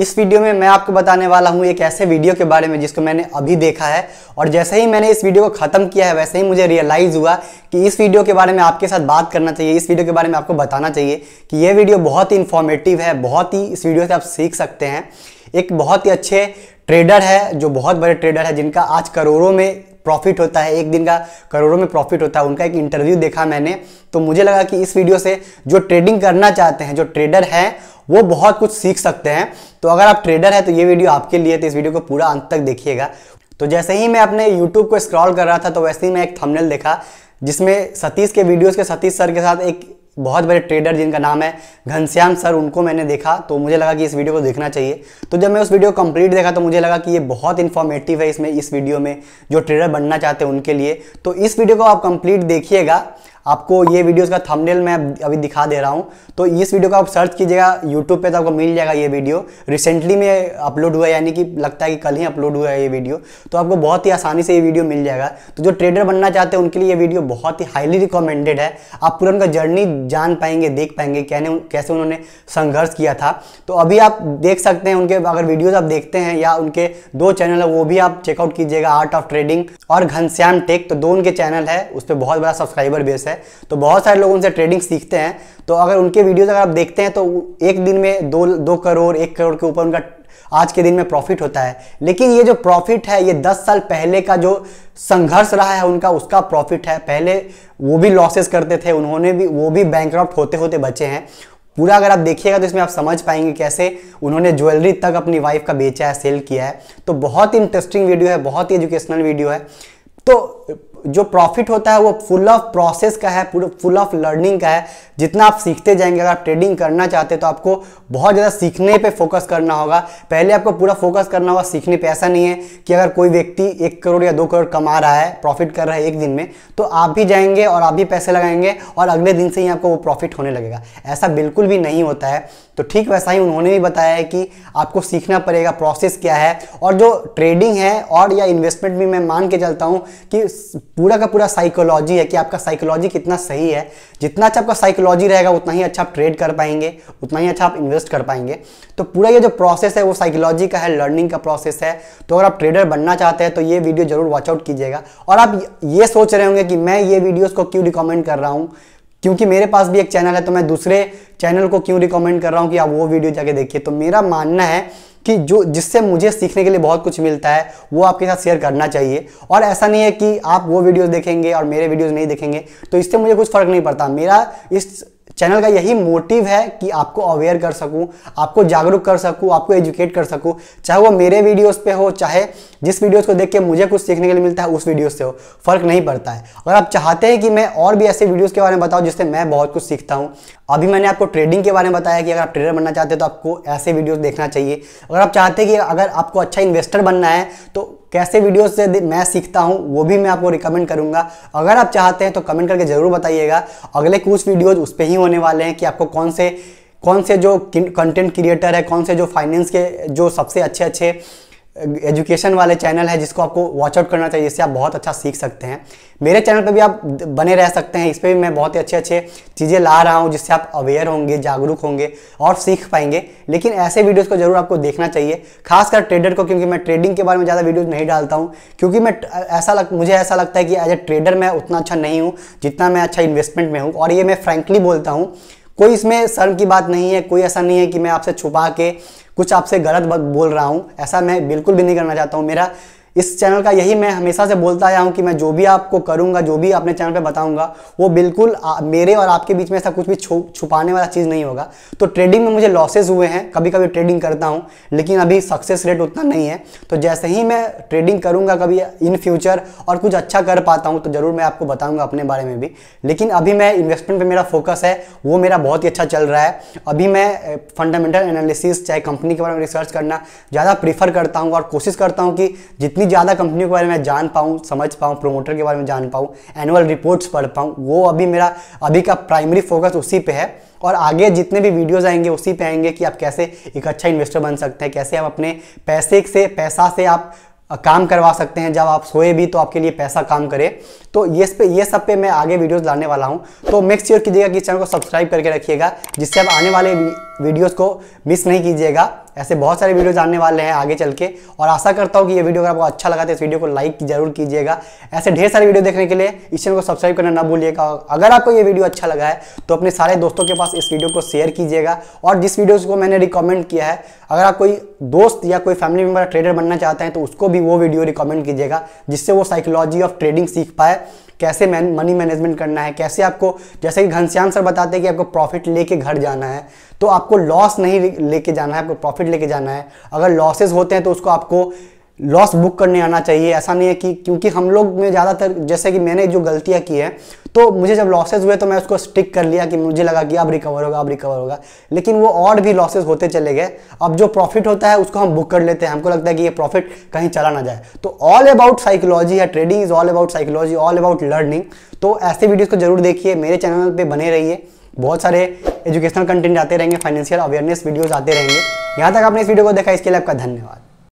इस वीडियो में मैं आपको बताने वाला हूँ एक ऐसे वीडियो के बारे में जिसको मैंने अभी देखा है और जैसे ही मैंने इस वीडियो को ख़त्म किया है वैसे ही मुझे रियलाइज़ हुआ कि इस वीडियो के बारे में आपके साथ बात करना चाहिए इस वीडियो के बारे में आपको बताना चाहिए कि यह वीडियो बहुत ही इन्फॉर्मेटिव है बहुत ही इस वीडियो से आप सीख सकते हैं एक बहुत ही अच्छे ट्रेडर है जो बहुत बड़े ट्रेडर है जिनका आज करोड़ों में प्रॉफिट होता है एक दिन का करोड़ों में प्रॉफिट होता है उनका एक इंटरव्यू देखा मैंने तो मुझे लगा कि इस वीडियो से जो ट्रेडिंग करना चाहते हैं जो ट्रेडर हैं वो बहुत कुछ सीख सकते हैं तो अगर आप ट्रेडर हैं तो ये वीडियो आपके लिए तो इस वीडियो को पूरा अंत तक देखिएगा तो जैसे ही मैं अपने यूट्यूब को स्क्रॉल कर रहा था तो वैसे ही मैं एक थंबनेल देखा जिसमें सतीश के वीडियोस के सतीश सर के साथ एक बहुत बड़े ट्रेडर जिनका नाम है घनश्याम सर उनको मैंने देखा तो मुझे लगा कि इस वीडियो को देखना चाहिए तो जब मैं उस वीडियो कंप्लीट देखा तो मुझे लगा कि ये बहुत इन्फॉर्मेटिव है इसमें इस वीडियो में जो ट्रेडर बनना चाहते हैं उनके लिए तो इस वीडियो को आप कंप्लीट देखिएगा आपको ये वीडियो का थंबनेल मैं अभी दिखा दे रहा हूँ तो इस वीडियो को आप सर्च कीजिएगा यूट्यूब पे तो आपको मिल जाएगा ये वीडियो रिसेंटली में अपलोड हुआ है यानी कि लगता है कि कल ही अपलोड हुआ है ये वीडियो तो आपको बहुत ही आसानी से ये वीडियो मिल जाएगा तो जो ट्रेडर बनना चाहते हैं उनके लिए ये वीडियो बहुत ही हाईली रिकमेंडेड है आप पूरा उनका जर्नी जान पाएंगे देख पाएंगे कहने कैसे उन्होंने संघर्ष किया था तो अभी आप देख सकते हैं उनके अगर वीडियोस आप देखते हैं या उनके दो चैनल है वो भी आप चेकआउट कीजिएगा आर्ट ऑफ ट्रेडिंग और घनश्याम टेक तो दो उनके चैनल है उस पर बहुत बड़ा सब्सक्राइबर बेस है तो बहुत सारे लोग उनसे ट्रेडिंग सीखते हैं तो अगर उनके वीडियोज़ अगर आप देखते हैं तो एक दिन में दो दो करोड़ एक करोड़ के ऊपर उनका आज के दिन में प्रॉफिट होता है लेकिन ये जो प्रॉफिट है ये दस साल पहले का जो संघर्ष रहा है उनका उसका प्रॉफिट है पहले वो भी लॉसेस करते थे उन्होंने भी वो भी बैंक होते होते बचे हैं पूरा अगर आप देखिएगा तो इसमें आप समझ पाएंगे कैसे उन्होंने ज्वेलरी तक अपनी वाइफ का बेचा है सेल किया है तो बहुत इंटरेस्टिंग वीडियो है बहुत ही एजुकेशनल वीडियो है तो जो प्रॉफिट होता है वो फुल ऑफ प्रोसेस का है फुल ऑफ लर्निंग का है जितना आप सीखते जाएंगे अगर आप ट्रेडिंग करना चाहते हैं तो आपको बहुत ज़्यादा सीखने पे फोकस करना होगा पहले आपको पूरा फोकस करना होगा सीखने पे ऐसा नहीं है कि अगर कोई व्यक्ति एक करोड़ या दो करोड़ कमा रहा है प्रॉफिट कर रहा है एक दिन में तो आप भी जाएंगे और आप भी पैसे लगाएंगे और अगले दिन से ही आपको वो प्रॉफिट होने लगेगा ऐसा बिल्कुल भी नहीं होता है तो ठीक वैसा ही उन्होंने भी बताया है कि आपको सीखना पड़ेगा प्रोसेस क्या है और जो ट्रेडिंग है और या इन्वेस्टमेंट भी मैं मान के चलता हूँ कि पूरा का पूरा साइकोलॉजी है कि आपका साइकोलॉजी कितना सही है जितना अच्छा आपका साइकोलॉजी रहेगा उतना ही अच्छा आप ट्रेड कर पाएंगे उतना ही अच्छा आप इन्वेस्ट कर पाएंगे तो पूरा ये जो प्रोसेस है वो साइकोलॉजी का है लर्निंग का प्रोसेस है तो अगर आप ट्रेडर बनना चाहते हैं तो ये वीडियो जरूर वॉचआउट कीजिएगा और आप ये सोच रहे होंगे कि मैं ये वीडियोज़ को क्यों रिकॉमेंड कर रहा हूँ क्योंकि मेरे पास भी एक चैनल है तो मैं दूसरे चैनल को क्यों रिकमेंड कर रहा हूँ कि आप वो वीडियो जाके देखिए तो मेरा मानना है कि जो जिससे मुझे सीखने के लिए बहुत कुछ मिलता है वो आपके साथ शेयर करना चाहिए और ऐसा नहीं है कि आप वो वीडियो देखेंगे और मेरे वीडियोज़ नहीं देखेंगे तो इससे मुझे कुछ फ़र्क नहीं पड़ता मेरा इस चैनल का यही मोटिव है कि आपको अवेयर कर सकूं आपको जागरूक कर सकूं आपको एजुकेट कर सकूं चाहे वो मेरे वीडियोस पे हो चाहे जिस वीडियोस को देख के मुझे कुछ सीखने के लिए मिलता है उस वीडियो से हो फर्क नहीं पड़ता है अगर आप चाहते हैं कि मैं और भी ऐसे वीडियोस के बारे में बताऊं जिससे मैं बहुत कुछ सीखता हूं अभी मैंने आपको ट्रेडिंग के बारे में बताया कि अगर आप ट्रेडर बनना चाहते हैं तो आपको ऐसे वीडियो देखना चाहिए अगर आप चाहते हैं कि अगर आपको अच्छा इन्वेस्टर बनना है तो कैसे वीडियोस से मैं सीखता हूँ वो भी मैं आपको रिकमेंड करूँगा अगर आप चाहते हैं तो कमेंट करके ज़रूर बताइएगा अगले कुछ वीडियोज़ उस पर ही होने वाले हैं कि आपको कौन से कौन से जो कंटेंट क्रिएटर है कौन से जो फाइनेंस के जो सबसे अच्छे अच्छे एजुकेशन वाले चैनल है जिसको आपको वॉचआउट करना चाहिए इससे आप बहुत अच्छा सीख सकते हैं मेरे चैनल पर भी आप बने रह सकते हैं इस पर भी मैं बहुत ही अच्छे अच्छे चीज़ें ला रहा हूँ जिससे आप अवेयर होंगे जागरूक होंगे और सीख पाएंगे लेकिन ऐसे वीडियोज़ को जरूर आपको देखना चाहिए खासकर ट्रेडर को क्योंकि मैं ट्रेडिंग के बारे में ज़्यादा वीडियोज़ नहीं डालता हूँ क्योंकि मैं ऐसा लग मुझे ऐसा लगता है कि एज ए ट्रेडर मैं उतना अच्छा नहीं हूँ जितना मैं अच्छा इन्वेस्टमेंट में हूँ और ये मैं फ्रेंकली बोलता हूँ कोई इसमें शर्म की बात नहीं है कोई ऐसा नहीं है कि मैं आपसे छुपा के कुछ आपसे गलत बोल रहा हूँ ऐसा मैं बिल्कुल भी नहीं करना चाहता हूँ मेरा इस चैनल का यही मैं हमेशा से बोलता आया हूँ कि मैं जो भी आपको करूँगा जो भी अपने चैनल पर बताऊँगा वो बिल्कुल मेरे और आपके बीच में ऐसा कुछ भी छु, छुपाने वाला चीज़ नहीं होगा तो ट्रेडिंग में मुझे लॉसेज हुए हैं कभी कभी ट्रेडिंग करता हूँ लेकिन अभी सक्सेस रेट उतना नहीं है तो जैसे ही मैं ट्रेडिंग करूँगा कभी इन फ्यूचर और कुछ अच्छा कर पाता हूँ तो ज़रूर मैं आपको बताऊँगा अपने बारे में भी लेकिन अभी मैं इन्वेस्टमेंट पर मेरा फोकस है वो मेरा बहुत ही अच्छा चल रहा है अभी मैं फंडामेंटल एनालिसिस चाहे कंपनी के बारे में रिसर्च करना ज़्यादा प्रीफर करता हूँ और कोशिश करता हूँ कि जितनी ज़्यादा कंपनियों के बारे में जान पाऊँ समझ पाऊँ प्रोमोटर के बारे में जान पाऊँ एनुअल रिपोर्ट्स पढ़ पाऊँ वो अभी मेरा अभी का प्राइमरी फोकस उसी पे है और आगे जितने भी वीडियोस आएंगे उसी पे आएंगे कि आप कैसे एक अच्छा इन्वेस्टर बन सकते हैं कैसे आप अपने पैसे से पैसा से आप काम करवा सकते हैं जब आप सोए भी तो आपके लिए पैसा काम करे तो ये पे ये सब पे मैं आगे वीडियोस लाने वाला हूँ तो मेक श्योर कीजिएगा कि चैनल को सब्सक्राइब करके रखिएगा जिससे आप आने वाले वीडियोस को मिस नहीं कीजिएगा ऐसे बहुत सारे वीडियो जानने वाले हैं आगे चल के और आशा करता हूँ कि ये वीडियो अगर आपको अच्छा लगा तो इस वीडियो को लाइक जरूर कीजिएगा ऐसे ढेर सारे वीडियो देखने के लिए इस चैनल को सब्सक्राइब करना ना भूलिएगा अगर आपको ये वीडियो अच्छा लगा है तो अपने सारे दोस्तों के पास इस वीडियो को शेयर कीजिएगा और जिस वीडियो को मैंने रिकमेंड किया है अगर आप कोई दोस्त या कोई फैमिली मेम्बर ट्रेडर बनना चाहते हैं तो उसको भी वो वीडियो रिकमेंड कीजिएगा जिससे वो साइकोलॉजी ऑफ ट्रेडिंग सीख पाए कैसे मैन मनी मैनेजमेंट करना है कैसे आपको जैसे कि घनश्याम सर बताते हैं कि आपको प्रॉफिट लेके घर जाना है तो आपको लॉस नहीं लेके जाना है आपको प्रॉफिट लेके जाना है अगर लॉसेज होते हैं तो उसको आपको लॉस बुक करने आना चाहिए ऐसा नहीं है कि क्योंकि हम लोग में ज़्यादातर जैसे कि मैंने जो गलतियाँ की है तो मुझे जब लॉसेज हुए तो मैं उसको स्टिक कर लिया कि मुझे लगा कि अब रिकवर होगा अब रिकवर होगा लेकिन वो और भी लॉसेज होते चले गए अब जो प्रॉफिट होता है उसको हम बुक कर लेते हैं हमको लगता है कि ये प्रॉफिट कहीं चला ना जाए तो ऑल अबाउट साइकोलॉजी है trading is all about psychology all about learning तो ऐसे वीडियोज़ को जरूर देखिए मेरे चैनल पर बने रहिए बहुत सारे एजुकेशनल कंटेंट आते रहेंगे फाइनेंशियल अवेयरनेस वीडियोज़ आते रहेंगे यहाँ तक आपने इस वीडियो को देखा इसके लिए आपका धन्यवाद